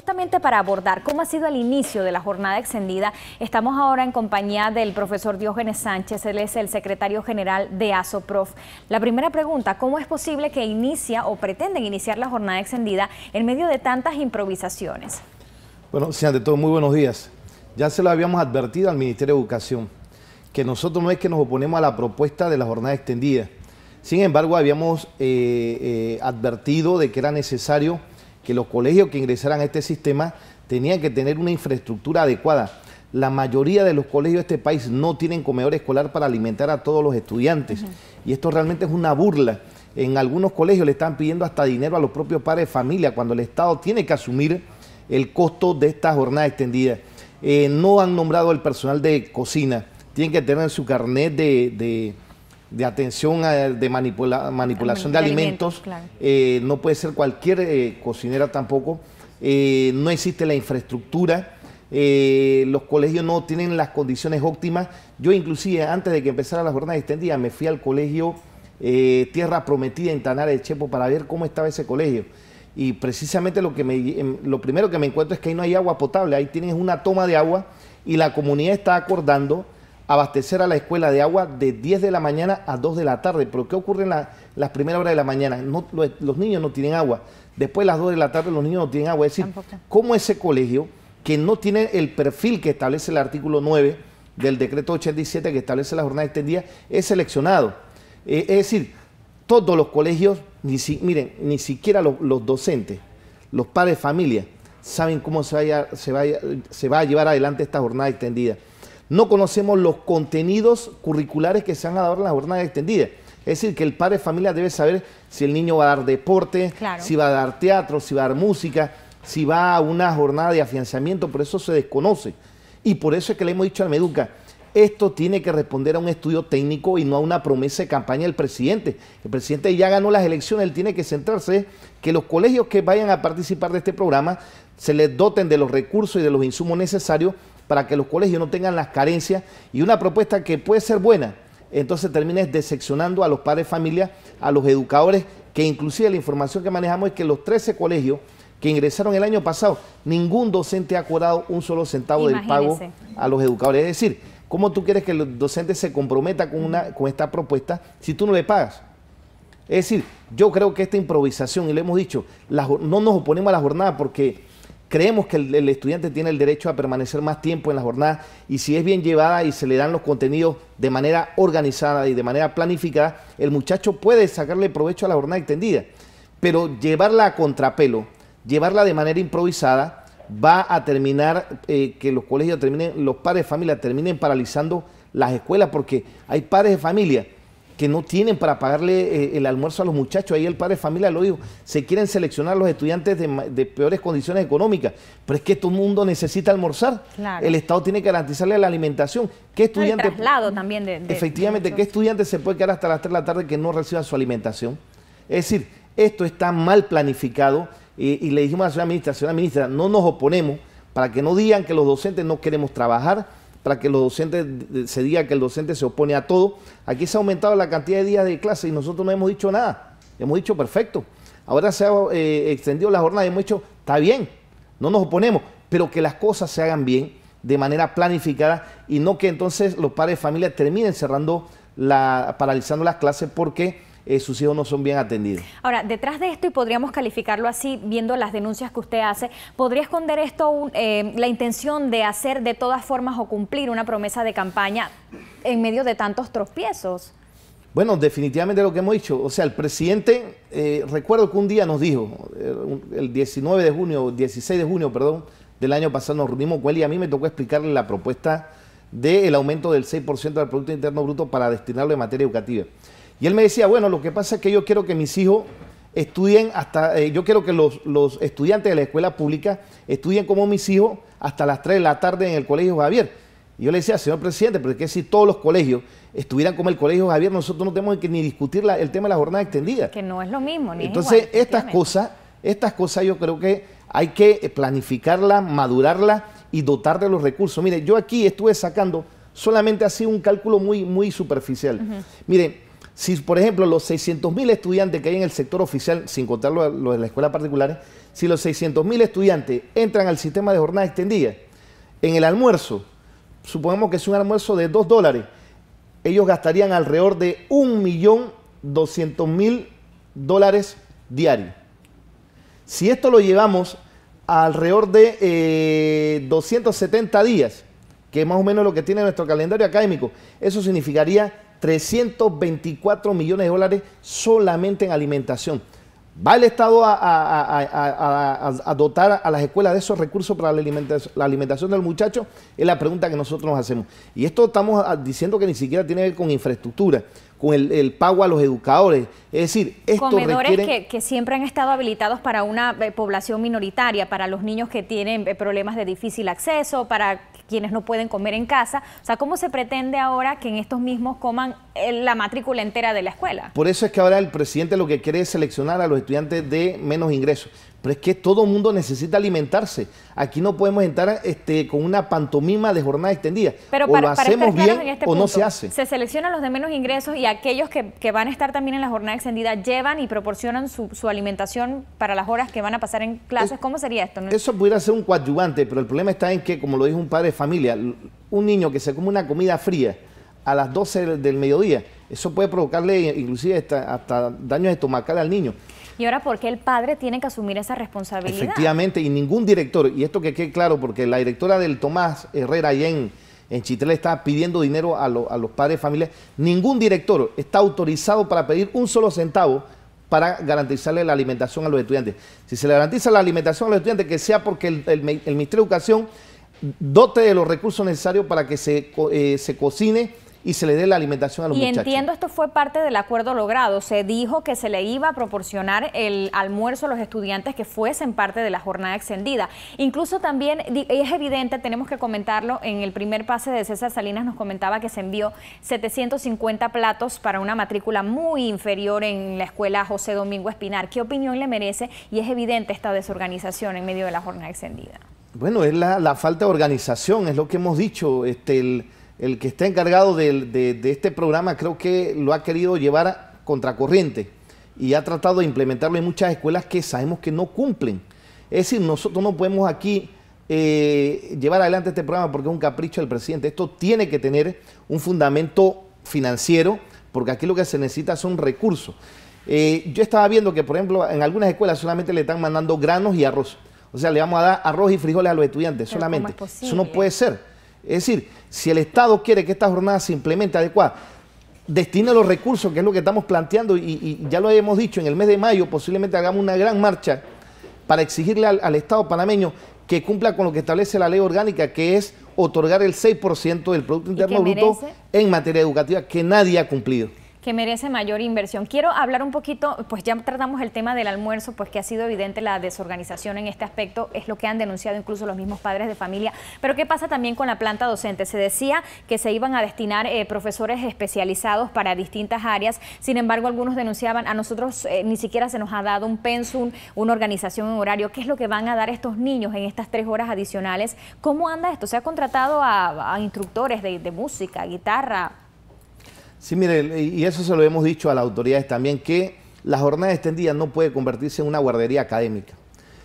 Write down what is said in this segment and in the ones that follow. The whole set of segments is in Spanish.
justamente para abordar cómo ha sido el inicio de la jornada extendida, estamos ahora en compañía del profesor Diógenes Sánchez, él es el secretario general de ASOPROF. La primera pregunta, ¿cómo es posible que inicia o pretenden iniciar la jornada extendida en medio de tantas improvisaciones? Bueno, señor, de todo, muy buenos días. Ya se lo habíamos advertido al Ministerio de Educación, que nosotros no es que nos oponemos a la propuesta de la jornada extendida, sin embargo, habíamos eh, eh, advertido de que era necesario que los colegios que ingresaran a este sistema tenían que tener una infraestructura adecuada. La mayoría de los colegios de este país no tienen comedor escolar para alimentar a todos los estudiantes. Y esto realmente es una burla. En algunos colegios le están pidiendo hasta dinero a los propios padres de familia cuando el Estado tiene que asumir el costo de esta jornada extendida. Eh, no han nombrado al personal de cocina. Tienen que tener su carnet de de atención a, de manipulación de, alimentos, eh, no puede ser cualquier eh, cocinera tampoco, eh, no existe la infraestructura, los colegios no tienen las condiciones óptimas. Yo inclusive antes de que empezara la jornada extendida me fui al colegio Tierra Prometida en Tanara de Chepo para ver cómo estaba ese colegio. Y precisamente lo, que me, em, lo primero que me encuentro es que ahí no hay agua potable, ahí tienes una toma de agua y la comunidad está acordando abastecer a la escuela de agua de 10 de la mañana a 2 de la tarde. Pero ¿qué ocurre en las primeras horas de la mañana? los, niños no tienen agua. Después de las 2 de la tarde los niños no tienen agua. Es decir, ¿cómo ese colegio que no tiene el perfil que establece el artículo 9 del decreto 87 que establece la jornada extendida es seleccionado? Eh, es decir, todos los colegios, ni miren, ni siquiera los, docentes, los padres de familia, saben cómo se va a llevar adelante esta jornada extendida. No conocemos los contenidos curriculares que se han dado en las jornadas extendidas. Es decir, que el padre de familia debe saber si el niño va a dar deporte, si va a dar teatro, si va a dar música, si va a una jornada de afianzamiento, por eso se desconoce. Y por eso es que le hemos dicho al Meduca, esto tiene que responder a un estudio técnico y no a una promesa de campaña del presidente. El presidente ya ganó las elecciones, él tiene que centrarse que los colegios que vayan a participar de este programa se les doten de los recursos y de los insumos necesarios para que los colegios no tengan las carencias y una propuesta que puede ser buena, entonces termines decepcionando a los padres de familia, a los educadores, que inclusive la información que manejamos es que los 13 colegios que ingresaron el año pasado, ningún docente ha cobrado un solo centavo de del pago a los educadores. Es decir, ¿cómo tú quieres que el docente se comprometa con, una, con esta propuesta si tú no le pagas? Es decir, yo creo que esta improvisación, y le hemos dicho, no nos oponemos a la jornada porque Creemos que el, estudiante tiene el derecho a permanecer más tiempo en la jornada y si es bien llevada y se le dan los contenidos de manera organizada y de manera planificada, el muchacho puede sacarle provecho a la jornada extendida. Pero llevarla a contrapelo, llevarla de manera improvisada, va a terminar eh, que los colegios terminen, los padres de familia terminen paralizando las escuelas porque hay padres de familia que no tienen para pagarle eh, el almuerzo a los muchachos. Ahí el padre de familia lo dijo, se quieren seleccionar los estudiantes de, peores condiciones económicas, pero es que todo el mundo necesita almorzar. El Estado tiene que garantizarle la alimentación. ¿Qué estudiante, también de, Efectivamente, ¿qué estudiante se puede quedar hasta las 3 de la tarde que no reciba su alimentación? Es decir, esto está mal planificado y, le dijimos a la señora ministra, señora ministra, no nos oponemos para que no digan que los docentes no queremos trabajar, para que los docentes se diga que el docente se opone a todo. Aquí se ha aumentado la cantidad de días de clase y nosotros no hemos dicho nada. Hemos dicho perfecto. Ahora se ha eh, extendido la jornada y hemos dicho está bien, no nos oponemos, pero que las cosas se hagan bien de manera planificada y no que entonces los padres de familia terminen cerrando la, paralizando las clases porque eh, sus hijos no son bien atendidos. Ahora, detrás de esto, y podríamos calificarlo así, viendo las denuncias que usted hace, ¿podría esconder esto eh, la intención de hacer de todas formas o cumplir una promesa de campaña en medio de tantos tropiezos? Bueno, definitivamente lo que hemos dicho. O sea, el presidente, eh, recuerdo que un día nos dijo, el 19 de junio, 16 de junio, perdón, del año pasado nos reunimos con él y a mí me tocó explicarle la propuesta del aumento del 6% del Producto Interno Bruto para destinarlo en materia educativa. Y él me decía, bueno, lo que pasa es que yo quiero que mis hijos estudien hasta, eh, yo quiero que los, estudiantes de la escuela pública estudien como mis hijos hasta las 3 de la tarde en el Colegio Javier. Y yo le decía, señor presidente, pero es que si todos los colegios estuvieran como el Colegio Javier, nosotros no tenemos que ni discutir el tema de la jornada extendida. Que no es lo mismo, Entonces, estas cosas, estas cosas yo creo que hay que eh, planificarlas, madurarlas y dotar de los recursos. Mire, yo aquí estuve sacando solamente así un cálculo muy, muy superficial. Mire, si, por ejemplo, los 600.000 estudiantes que hay en el sector oficial, sin contar los de las escuelas particulares, si los 600.000 estudiantes entran al sistema de jornada extendida, en el almuerzo, supongamos que es un almuerzo de 2 dólares, ellos gastarían alrededor de 1.200.000 dólares diarios. Si esto lo llevamos alrededor de 270 eh, días, que es más o menos lo que tiene nuestro calendario académico, eso significaría 324 millones de dólares solamente en alimentación. ¿Va el Estado a, dotar a las escuelas de esos recursos para la alimentación, la alimentación del muchacho? Es la pregunta que nosotros nos hacemos. Y esto estamos ah, diciendo que ni siquiera tiene que ver con infraestructura con el, pago a los educadores. Es decir, estos comedores que, que, siempre han estado habilitados para una eh, población minoritaria, para los niños que tienen eh, problemas de difícil acceso, para quienes no pueden comer en casa. O sea, ¿cómo se pretende ahora que en estos mismos coman eh, la matrícula entera de la escuela? Por eso es que ahora el presidente lo que quiere es seleccionar a los estudiantes de menos ingresos. Pero es que todo mundo necesita alimentarse. Aquí no podemos entrar este, con una pantomima de jornada extendida. Pero o lo hacemos bien este o no se hace. Se seleccionan los de menos ingresos y aquellos que, van a estar también en la jornada extendida llevan y proporcionan su, alimentación para las horas que van a pasar en clases. ¿Cómo sería esto? Eso pudiera ser un coadyuvante, pero el problema está en que, como lo dijo un padre de familia, un niño que se come una comida fría a las 12 del mediodía, eso puede provocarle inclusive hasta, hasta daños estomacales al niño. Y ahora, ¿por qué el padre tiene que asumir esa responsabilidad? Efectivamente, y ningún director, y esto que quede claro, porque la directora del Tomás Herrera allá en, en está pidiendo dinero a, los padres de familia, ningún director está autorizado para pedir un solo centavo para garantizarle la alimentación a los estudiantes. Si se le garantiza la alimentación a los estudiantes, que sea porque el, el, Ministerio de Educación dote de los recursos necesarios para que se, eh, se cocine y se le dé la alimentación a los muchachos. Y entiendo, esto fue parte del acuerdo logrado. Se dijo que se le iba a proporcionar el almuerzo a los estudiantes que fuesen parte de la jornada extendida. Incluso también, es evidente, tenemos que comentarlo, en el primer pase de César Salinas nos comentaba que se envió 750 platos para una matrícula muy inferior en la escuela José Domingo Espinar. ¿Qué opinión le merece? Y es evidente esta desorganización en medio de la jornada extendida. Bueno, es la, la falta de organización, es lo que hemos dicho. Este, el, el que está encargado de, este programa creo que lo ha querido llevar a contracorriente y ha tratado de implementarlo en muchas escuelas que sabemos que no cumplen. Es decir, nosotros no podemos aquí eh, llevar adelante este programa porque es un capricho del presidente. Esto tiene que tener un fundamento financiero porque aquí lo que se necesita son recursos. Eh, yo estaba viendo que, por ejemplo, en algunas escuelas solamente le están mandando granos y arroz. O sea, le vamos a dar arroz y frijoles a los estudiantes solamente. Eso no puede ser. Es decir, si el Estado quiere que esta jornada se implemente adecuada, destine los recursos, que es lo que estamos planteando, y, ya lo hemos dicho, en el mes de mayo posiblemente hagamos una gran marcha para exigirle al, Estado panameño que cumpla con lo que establece la ley orgánica, que es otorgar el 6% del Producto Interno Bruto en materia educativa, que nadie ha cumplido que merece mayor inversión. Quiero hablar un poquito, pues ya tratamos el tema del almuerzo, pues que ha sido evidente la desorganización en este aspecto, es lo que han denunciado incluso los mismos padres de familia. Pero ¿qué pasa también con la planta docente? Se decía que se iban a destinar eh, profesores especializados para distintas áreas, sin embargo algunos denunciaban, a nosotros eh, ni siquiera se nos ha dado un pensum, una organización en horario, ¿qué es lo que van a dar estos niños en estas tres horas adicionales? ¿Cómo anda esto? ¿Se ha contratado a, instructores de, de música, guitarra? Sí, mire, y eso se lo hemos dicho a las autoridades también, que la jornada extendida este no puede convertirse en una guardería académica.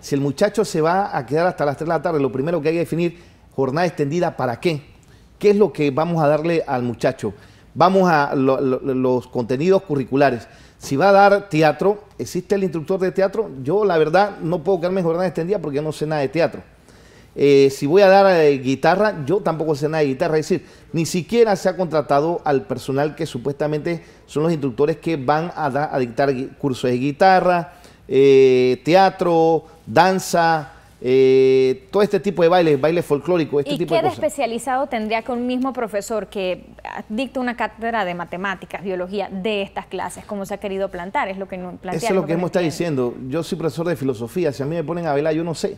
Si el muchacho se va a quedar hasta las 3 de la tarde, lo primero que hay que definir, jornada extendida, ¿para qué? ¿Qué es lo que vamos a darle al muchacho? Vamos a los contenidos curriculares. Si va a dar teatro, ¿existe el instructor de teatro? Yo, la verdad, no puedo quedarme en jornada extendida porque no sé nada de teatro. Eh, si voy a dar eh, guitarra, yo tampoco sé nada de guitarra. Es decir, ni siquiera se ha contratado al personal que supuestamente son los instructores que van a, a dictar cursos de guitarra, eh, teatro, danza. todo este tipo de bailes, baile folclórico, este ¿Y tipo qué de, especializado tendría que un mismo profesor que dicta una cátedra de matemáticas, biología, de estas clases, como se ha querido plantar? Es lo que no Eso es lo, que, hemos estado diciendo. Yo soy profesor de filosofía, si a mí me ponen a bailar, yo no sé.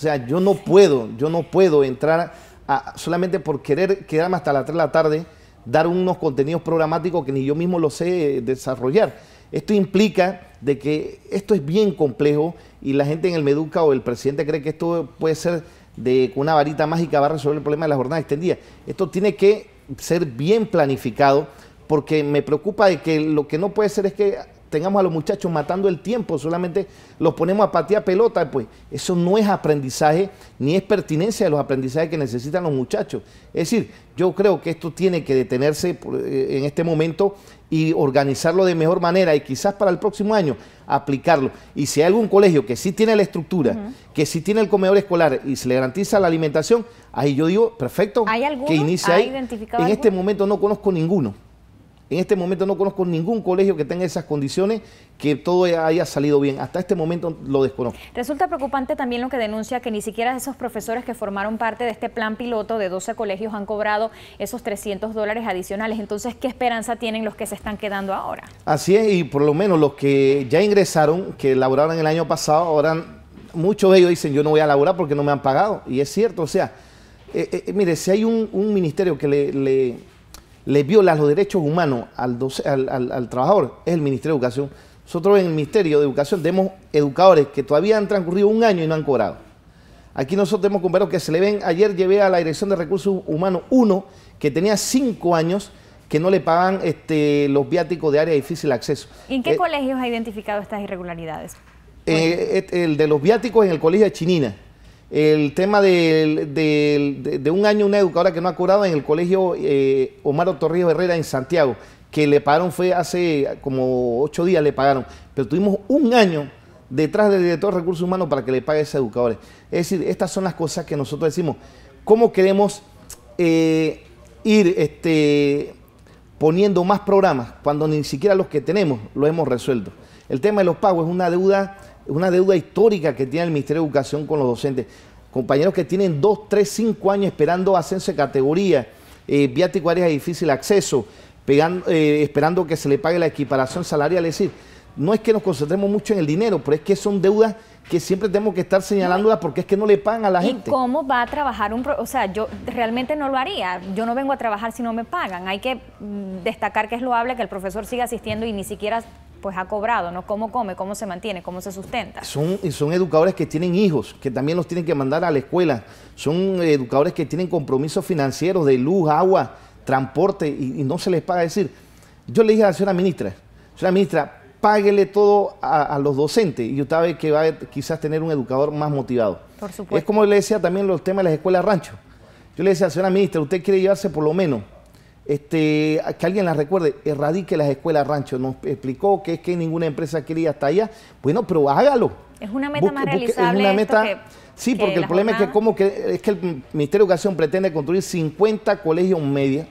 O sea, yo no puedo, yo no puedo entrar a, solamente por querer quedarme hasta las 3 de la tarde, dar unos contenidos programáticos que ni yo mismo lo sé eh, desarrollar. Esto implica de que esto es bien complejo y la gente en el Meduca o el presidente cree que esto puede ser de una varita mágica va a resolver el problema de la jornada extendida. Esto tiene que ser bien planificado porque me preocupa de que lo que no puede ser es que tengamos a los muchachos matando el tiempo, solamente los ponemos a patear pelota, pues eso no es aprendizaje ni es pertinencia de los aprendizajes que necesitan los muchachos. Es decir, yo creo que esto tiene que detenerse eh, en este momento y organizarlo de mejor manera y quizás para el próximo año aplicarlo. Y si hay algún colegio que sí tiene la estructura, que sí tiene el comedor escolar y se le garantiza la alimentación, ahí yo digo, perfecto, que inicia ahí. En este momento no conozco ninguno. En este momento no conozco ningún colegio que tenga esas condiciones que todo haya salido bien. Hasta este momento lo desconozco. Resulta preocupante también lo que denuncia que ni siquiera esos profesores que formaron parte de este plan piloto de 12 colegios han cobrado esos 300 dólares adicionales. Entonces, ¿qué esperanza tienen los que se están quedando ahora? Así es, y por lo menos los que ya ingresaron, que laboraron el año pasado, ahora muchos de ellos dicen yo no voy a laborar porque no me han pagado. Y es cierto, o sea, eh, eh, mire, si hay un, ministerio que le le viola los derechos humanos al, al, trabajador es el Ministerio de Educación. Nosotros en el Ministerio de Educación tenemos educadores que todavía han transcurrido un año y no han cobrado. Aquí nosotros tenemos compañeros que se le ven, ayer llevé a la Dirección de Recursos Humanos uno que tenía cinco años que no le pagan este, los viáticos de área de difícil acceso. en qué eh, colegios ha identificado estas irregularidades? Eh, este, el de los viáticos en el colegio de Chinina. El tema de, un año una educadora que no ha curado en el colegio eh, Omar Torrijos Herrera en Santiago, que le pagaron fue hace como ocho días le pagaron, pero tuvimos un año detrás del director de recursos humanos para que le pague a esos educadores. Es decir, estas son las cosas que nosotros decimos. ¿Cómo queremos eh, ir este, poniendo más programas cuando ni siquiera los que tenemos lo hemos resuelto? El tema de los pagos es una deuda es una deuda histórica que tiene el Ministerio de Educación con los docentes. Compañeros que tienen dos, tres, cinco años esperando ascenso de categoría, eh, viático áreas de difícil acceso, eh, esperando que se le pague la equiparación salarial. Es decir, no es que nos concentremos mucho en el dinero, pero es que son deudas que siempre tenemos que estar señalándolas porque es que no le pagan a la gente. ¿Y cómo va a trabajar un... O sea, yo realmente no lo haría. Yo no vengo a trabajar si no me pagan. Hay que mm, destacar que es loable que el profesor siga asistiendo y ni siquiera pues ha cobrado, ¿no? Cómo come, cómo se mantiene, cómo se sustenta. Son, son educadores que tienen hijos, que también los tienen que mandar a la escuela. Son eh, educadores que tienen compromisos financieros de luz, agua, transporte y, no se les paga. decir, yo le dije a la señora ministra, señora ministra, páguele todo a, los docentes y usted ve que va a quizás tener un educador más motivado. Por supuesto. Es como le decía también los temas de las escuelas rancho. Yo le decía, a la señora ministra, usted quiere llevarse por lo menos este, que alguien las recuerde, erradique las escuelas rancho. Nos explicó que es que ninguna empresa quería hasta allá. Bueno, pero hágalo. Es una meta más realizable. es una meta. sí, porque el problema es que como que es que el Ministerio de Educación pretende construir 50 colegios media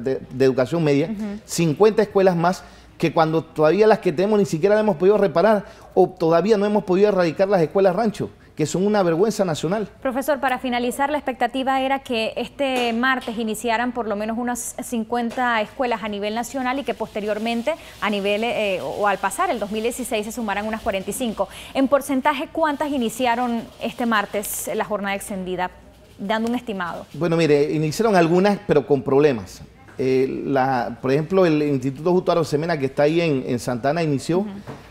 de, educación media, 50 escuelas más que cuando todavía las que tenemos ni siquiera las hemos podido reparar o todavía no hemos podido erradicar las escuelas rancho que son una vergüenza nacional. Profesor, para finalizar, la expectativa era que este martes iniciaran por lo menos unas 50 escuelas a nivel nacional y que posteriormente, a nivel eh, o al pasar el 2016, se sumaran unas 45. En porcentaje, ¿cuántas iniciaron este martes la jornada extendida? Dando un estimado. Bueno, mire, iniciaron algunas, pero con problemas. Eh, por ejemplo, el Instituto Justo Semena, que está ahí en, Santana, inició. Uh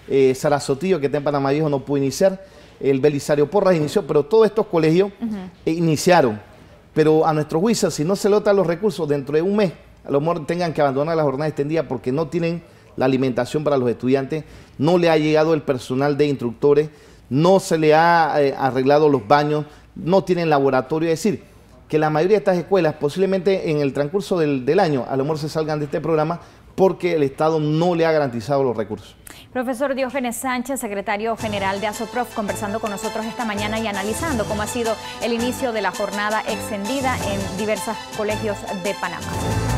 que está en Panamá dijo no pudo iniciar el Belisario Porras inició, pero todos estos colegios eh, iniciaron. Pero a nuestro juicio, si no se otan los recursos dentro de un mes, a lo mejor tengan que abandonar la jornada extendida porque no tienen la alimentación para los estudiantes, no le ha llegado el personal de instructores, no se le ha eh, arreglado los baños, no tienen laboratorio. Es decir, que la mayoría de estas escuelas posiblemente en el transcurso del, del año, a lo mejor se salgan de este programa porque el Estado no le ha garantizado los recursos. Profesor Diógenes Sánchez, secretario general de ASOPROF, conversando con nosotros esta mañana y analizando cómo ha sido el inicio de la jornada extendida en diversos colegios de Panamá.